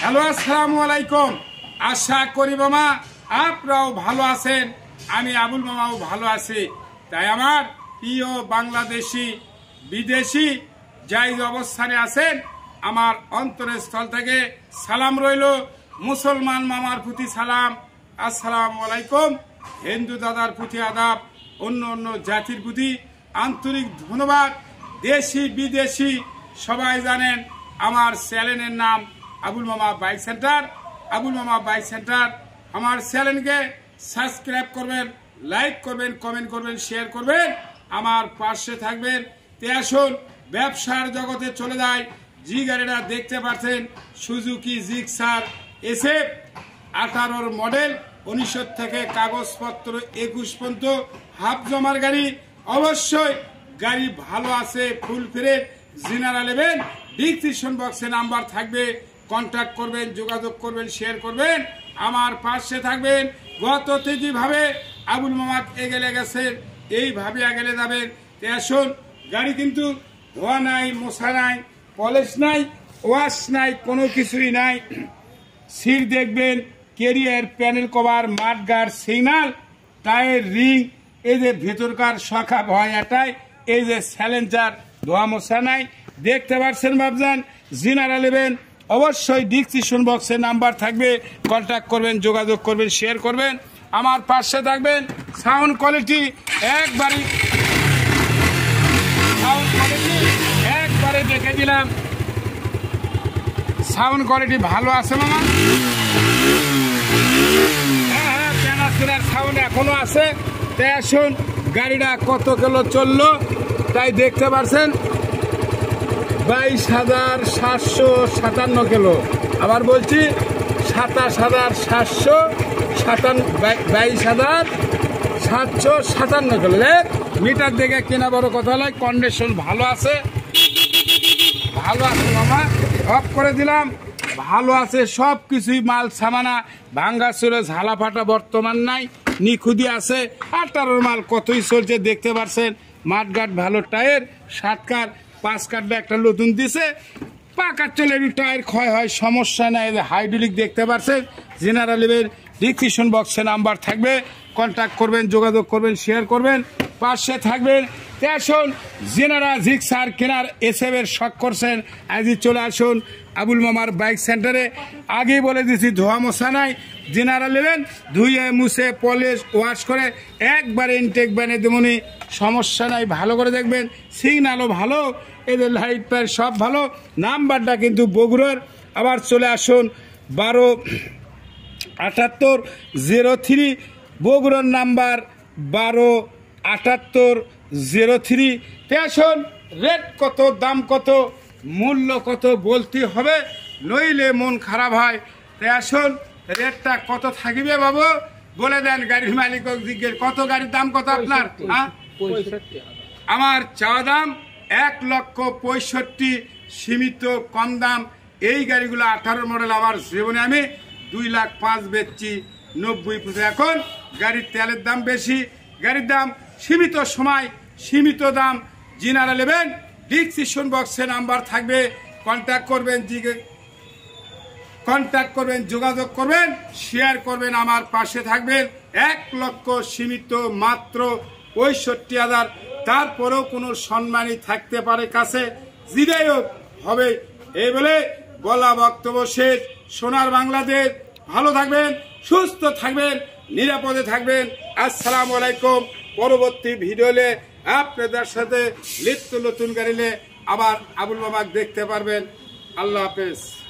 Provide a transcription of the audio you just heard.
Hello আসসালামু আলাইকুম আশা করি মামা আপনারাও ভালো আছেন আমি আবুল মামাও ভালো আছি তাই আমার প্রিয় বাংলাদেশি বিদেশি যাই অবস্থানে আছেন আমার অন্তরের স্থল থেকে সালাম রইল মুসলমান মামার প্রতি সালাম আসসালামু আলাইকুম হিন্দু দাদার প্রতি আদাব অন্য অন্য জাতির প্রতি আন্তরিক ধন্যবাদ দেশি বিদেশি সবাই জানেন আমার স্যালেনের নাম আবুল মামা বাইক সেন্টার আবুল মামা বাইক সেন্টার আমার স্যালেনকে সাবস্ক্রাইব করবেন লাইক করবেন কমেন্ট করবেন শেয়ার করবেন আমার পাশে থাকবেন তে আসুন ব্যবসার জগতে চলে যায় জি গাড়িটা দেখতে পাচ্ছেন সুজুকি জিক্সার এসে আঠারোর মডেল উনিশশো থেকে কাগজপত্র একুশ পর্যন্ত হাফ জমার গাড়ি অবশ্যই গাড়ি ভালো আছে ফুল ফিরে জিনারা নেবেন ডিসক্রিপশন বক্সে নাম্বার থাকবে কন্ট্যাক্ট করবেন যোগাযোগ করবেন শেয়ার করবেন আমার পাশে থাকবেন গত তেজিভাবে আবুল মামাদ এগেলে গেছেন এইভাবে এগেলে যাবেন আসুন গাড়ি কিন্তু ধোয়া নাই মশা নাই পলিশ নাই ওয়াশ নাই কোনো কিছুই নাই সিট দেখবেন carrier panel cover mudguard signal টায়ের রিং এই যে ভেতরকার শাখা ভয় এটাই এই যে স্যালেঞ্জার ধোয়া মশা নাই দেখতে পারছেন ভাবছেন জিনারা নেবেন অবশ্যই ডিসক্রিপশন বক্সে নাম্বার থাকবে কন্ট্যাক্ট করবেন যোগাযোগ করবেন শেয়ার করবেন আমার পাশে থাকবেন সাউন্ড কোয়ালিটি একবারই সাউন্ড কোয়ালিটি একবারে দেখে দিলাম সাউন্ড কোয়ালিটি ভালো আছে মামা হ্যাঁ হ্যাঁ সাউন্ড এখনও আছে তাই আসুন গাড়িটা কত কিলো চললো তাই দেখতে পারছেন বাইশ হাজার সাতশো সাতান্ন কিলো আবার বলছি সাতাশ হাজার সাতশো সাতান্ন বাইশ হাজার সাতশো সাতান্ন কিলো মিটার দেখে কেনা বড় কথা নয় কন্ডিশন ভালো আছে ভালো আছে মামা অফ করে দিলাম ভালো আছে সব কিছুই মাল সামানা ভাঙ্গা ছিল ঝালা ফাটা বর্তমান নাই নিখুদি আছে আর তার মাল কতই চলছে দেখতে পারছেন মাঠ ঘাট ভালো টায়ার সাতকার পাঁচ কাঠটা একটা নতুন দিছে পাকার চলে একটু টায়ার ক্ষয় হয় সমস্যা নেই হাইড্রোলিক দেখতে পাচ্ছেন জেনারেল এর ডিসক্রিপশন বক্সে নাম্বার থাকবে কন্ট্যাক্ট করবেন যোগাযোগ করবেন শেয়ার করবেন পাশে থাকবেন তে আসুন জেনারা সার কেনার এসএফের শখ করছেন আজই চলে আসুন আবুল মামার বাইক সেন্টারে আগেই বলে দিছি ধোয়া মশা নাই জেনারা নেবেন ধুয়ে মুছে পলিশ ওয়াশ করে একবারে ইনটেক ব্যানে দেবনি সমস্যা নাই ভালো করে দেখবেন সিগনালও ভালো এদের লাইট প্যার সব ভালো নাম্বারটা কিন্তু বগুড়ার আবার চলে আসুন বারো আটাত্তর জিরো থ্রি বগুড়ার নাম্বার বারো আটাত্তর জিরো থ্রি প্যাশন রেট কত দাম কত মূল্য কত বলতে হবে নইলে মন খারাপ হয় প্যাশন রেটটা কত থাকবে বাবু বলে দেন গাড়ির মালিক জিজ্ঞেস কত গাড়ির দাম কত আপনার হ্যাঁ? আমার চাওয়া দাম এক লক্ষ পঁয়ষট্টি সীমিত কম দাম এই গাড়িগুলো আঠারো মডেল আমার জীবনে আমি দুই লাখ পাঁচ বেচছি নব্বই এখন গাড়ির তেলের দাম বেশি গাড়ির দাম সীমিত সময় সীমিত দাম জিনারা নেবেন ডিসক্রিপশন বক্সে নাম্বার থাকবে কন্ট্যাক্ট করবেন কন্ট্যাক্ট করবেন যোগাযোগ করবেন শেয়ার করবেন আমার পাশে থাকবেন এক লক্ষ সীমিত মাত্র পঁয়ষট্টি হাজার তারপরেও কোনো সম্মানই থাকতে পারে কাছে জিরাই হবে এই বলে বলা বক্তব্য শেষ সোনার বাংলাদেশ ভালো থাকবেন সুস্থ থাকবেন নিরাপদে থাকবেন আসসালামু আলাইকুম পরবর্তী ভিডিওলে আপনাদের সাথে লিপ্ত নতুন গাড়িলে আবার আবুল বাবাক দেখতে পারবেন আল্লাহ হাফেজ